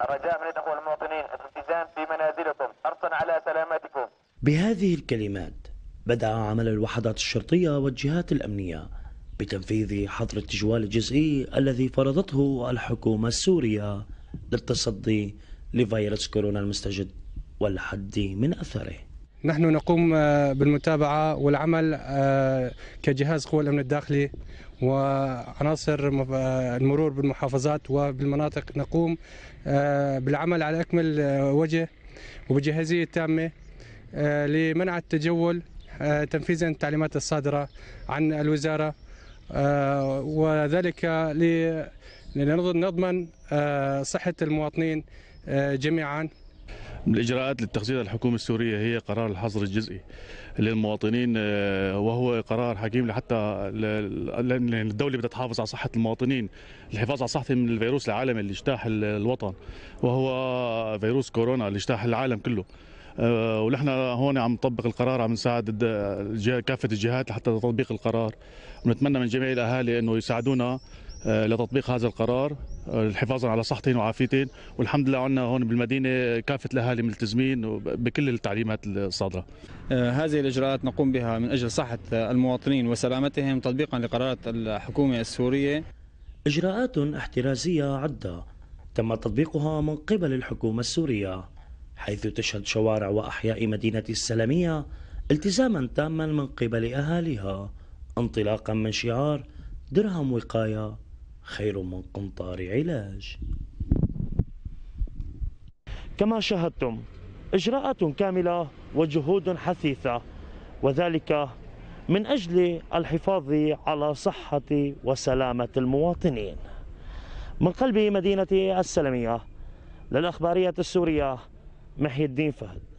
الرجاء من الإخوة المواطنين الالتزام بمنازلكم حرصا على سلامتكم بهذه الكلمات بدأ عمل الوحدات الشرطية والجهات الأمنية بتنفيذ حظر التجوال الجزئي الذي فرضته الحكومة السورية للتصدي لفيروس كورونا المستجد والحد من أثره نحن نقوم آه، بالمتابعة والعمل آه، كجهاز قوى الأمن الداخلي وعناصر آه، المرور بالمحافظات وبالمناطق نقوم بالعمل على أكمل وجه وبجهزية تامة لمنع التجول تنفيذا التعليمات الصادرة عن الوزارة وذلك لنضمن صحة المواطنين جميعا من الإجراءات للتخزين الحكومة السورية هي قرار الحظر الجزئي للمواطنين آه، وهو قرار حكيم لحتى لأن الدولة بدها تحافظ على صحة المواطنين الحفاظ على صحتهم من الفيروس العالمي اللي اجتاح الوطن وهو فيروس كورونا اللي اجتاح العالم كله آه، ونحن هون عم نطبق القرار عم نساعد كافه الجهات لحتى تطبيق القرار ونتمنى من جميع الاهالي انه يساعدونا آه، لتطبيق هذا القرار الحفاظا آه، على صحتهم وعافيتهم والحمد لله عندنا هون بالمدينه كافه الاهالي ملتزمين بكل التعليمات الصادره. آه، هذه الاجراءات نقوم بها من اجل صحه المواطنين وسلامتهم تطبيقا لقرارات الحكومه السوريه. اجراءات احترازيه عده تم تطبيقها من قبل الحكومه السوريه حيث تشهد شوارع واحياء مدينه السلميه التزاما تاما من قبل اهاليها انطلاقا من شعار درهم وقايه خير من قنطار علاج كما شاهدتم إجراءات كاملة وجهود حثيثة وذلك من أجل الحفاظ على صحة وسلامة المواطنين من قلب مدينة السلمية للأخبارية السورية محي الدين فهد